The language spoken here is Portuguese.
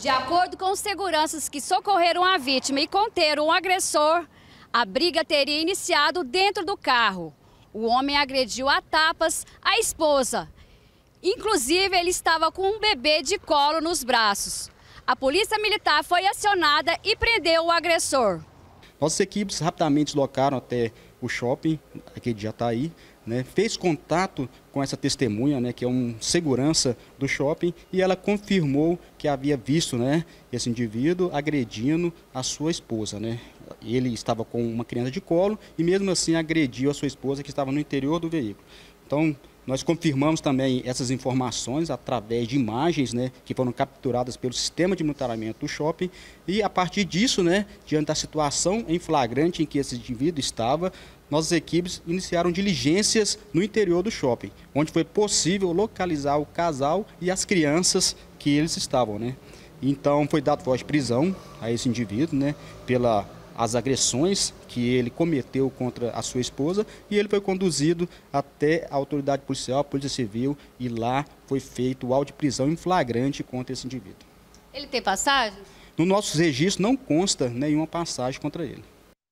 De acordo com os seguranças que socorreram a vítima e conteram o agressor, a briga teria iniciado dentro do carro. O homem agrediu a tapas a esposa. Inclusive, ele estava com um bebê de colo nos braços. A polícia militar foi acionada e prendeu o agressor. Nossas equipes rapidamente deslocaram até o shopping, aqui de Jataí, tá né, fez contato com essa testemunha, né, que é um segurança do shopping, e ela confirmou que havia visto né, esse indivíduo agredindo a sua esposa. Né. Ele estava com uma criança de colo e mesmo assim agrediu a sua esposa que estava no interior do veículo. Então, nós confirmamos também essas informações através de imagens né, que foram capturadas pelo sistema de monitoramento do shopping e a partir disso, né, diante da situação em flagrante em que esse indivíduo estava, nossas equipes iniciaram diligências no interior do shopping, onde foi possível localizar o casal e as crianças que eles estavam. Né? Então foi dado voz de prisão a esse indivíduo né, pela as agressões que ele cometeu contra a sua esposa e ele foi conduzido até a autoridade policial, a Polícia Civil, e lá foi feito o auto de prisão em flagrante contra esse indivíduo. Ele tem passagem? No nosso registro não consta nenhuma passagem contra ele.